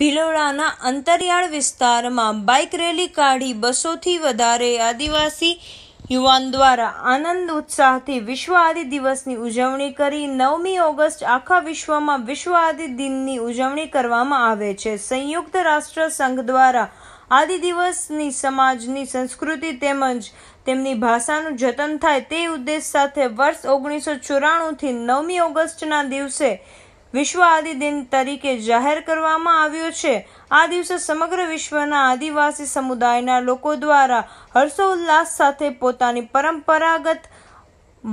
ભિલોડાના અંતરિયાળ વિસ્તારમાં bike rally કાઢી બસોથી વધારે આદિવાસી યુવાન દ્વારા આનંદ ઉત્સાહથી વિશ્વ આદિ દિવસની ઉજવણી કરી નવમી ઓગસ્ટ આખા વિશ્વમાં વિશ્વ આદિ દિનની ઉજવણી કરવામાં આવે છે સંયુક્ત રાષ્ટ્ર સંઘ દ્વારા આદિ દિવસની સમાજની સંસ્કૃતિ તેમજ તેમની ભાષાનું જતન થાય તે ઉદ્દેશ સાથે વર્ષ ઓગણીસો ચોરાણુંથી નવમી ઓગસ્ટના દિવસે વિશ્વ આદિ દિન તરીકે જાહેર કરવામાં આવ્યો છે આ દિવસે સમગ્ર વિશ્વના આદિવાસી સમુદાયના લોકો દ્વારા હર્ષોલ્લાસ સાથે પોતાની પરંપરાગત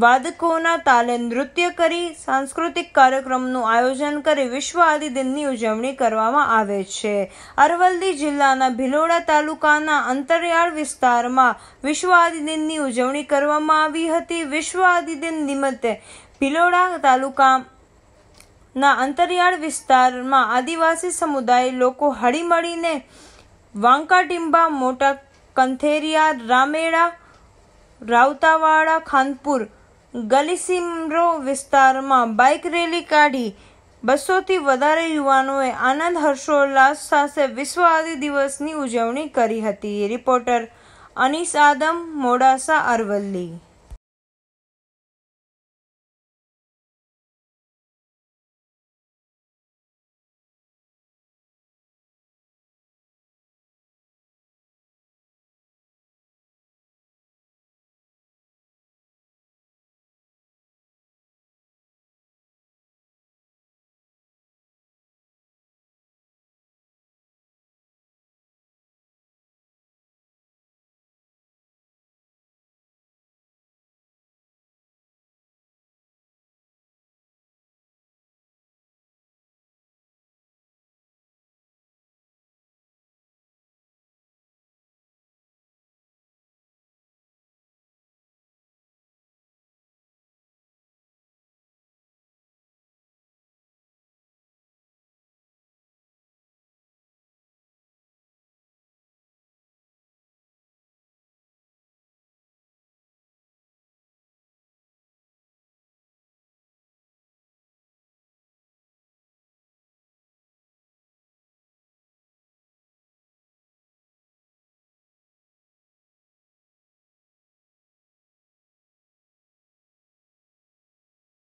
વાદકોના તાલે નૃત્ય કરી સાંસ્કૃતિક કાર્યક્રમનું આયોજન કરી વિશ્વ આદિ દિનની ઉજવણી કરવામાં આવે છે અરવલ્લી જિલ્લાના ભિલોડા તાલુકાના અંતરિયાળ વિસ્તારમાં વિશ્વ આદિ દિનની ઉજવણી કરવામાં આવી હતી વિશ્વ આદિ દિન નિમિત્તે ભિલોડા તાલુકા ના અંતરિયાળ વિસ્તારમાં આદિવાસી સમુદાય લોકો હળીમળીને વાંકા મોટા કંથેરિયા રામેડા રાવતાવાડા ખાનપુર ગલીસિમરો વિસ્તારમાં બાઇક રેલી કાઢી બસોથી વધારે યુવાનોએ આનંદ હર્ષોલ્લાસ સાથે વિશ્વ આદિ દિવસની ઉજવણી કરી હતી રિપોર્ટર અનીસ આદમ મોડાસા અરવલ્લી